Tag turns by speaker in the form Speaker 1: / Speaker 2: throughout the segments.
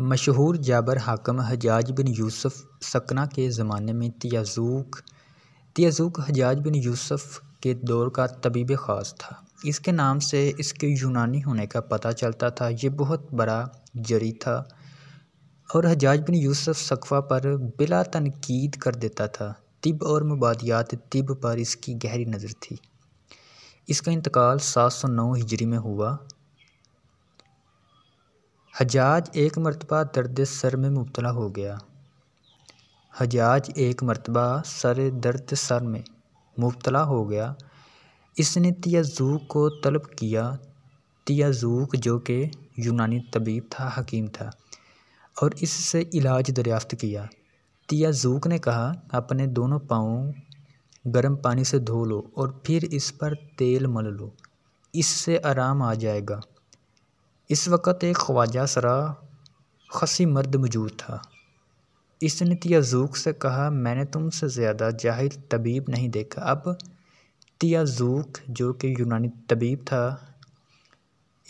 Speaker 1: मशहूर जाबर हाकम हजाज बिन यूसुफ सकना के ज़माने में तियाज़ूक तियाज़ूक हजाज बिन यूसुफ के दौर का तबीब ख़ास था इसके नाम से इसके यूनानी होने का पता चलता था ये बहुत बड़ा जरी था और हजाज बिन यूसुफ सकवा पर बिला तनकीद कर देता था तिब और मुबादियात तिब पर इसकी गहरी नज़र थी इसका इंतकाल सात सौ नौ हिजरी में हुआ हजाज एक मरतबा दर्द सर में मुबतला हो गया हजाज एक मरतबा सर दर्द सर में मुबतला हो गया इसने तियाजूक को तलब किया तियाजूक जो कि यूनानी तबीब था हकीम था और इससे इलाज दरियाफ्त किया तियाजूक ने कहा अपने दोनों पाँव गर्म पानी से धो लो और फिर इस पर तेल मल लो इससे आराम आ जाएगा इस वक़्त एक ख्वाजा सरा खसी मर्द मौजूद था इसने तियाज़ूक से कहा मैंने तुमसे ज़्यादा जाहिल तबीब नहीं देखा अब तियाज़ूक जो कि यूनानी तबीब था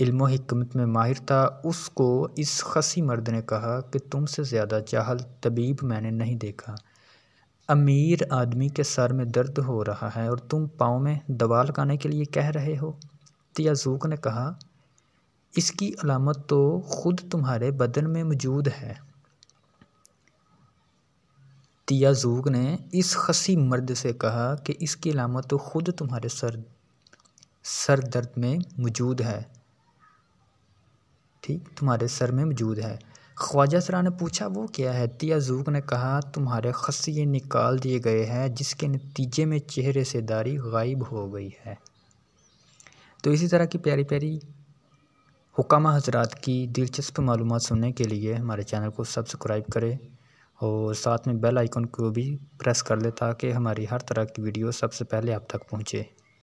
Speaker 1: इल्मो हिकमत में माहिर था उसको इस खसी मर्द ने कहा कि तुमसे ज़्यादा जाहल तबीब मैंने नहीं देखा अमीर आदमी के सर में दर्द हो रहा है और तुम पाँव में दवा लगाने के लिए कह रहे हो तियाज़ूक ने कहा इसकी अलामत तो ख़ुद तुम्हारे बदन में मौजूद है तियाजूक ने इस खसी मर्द से कहा कि इसकी अलामत तो ख़ुद तुम्हारे सर सर दर्द में मौजूद है ठीक तुम्हारे सर में मौजूद है ख्वाजा सरा ने पूछा वो क्या है तियाजूक ने कहा तुम्हारे खसिए निकाल दिए गए हैं जिसके नतीजे में चेहरे से दारी गायब हो गई है तो इसी तरह की प्यारी प्यारी हुकामा हजरात की दिलचस्प मालूम सुनने के लिए हमारे चैनल को सब्सक्राइब करें और साथ में बेल आइकन को भी प्रेस कर लें ताकि हमारी हर तरह की वीडियो सबसे पहले आप तक पहुँचे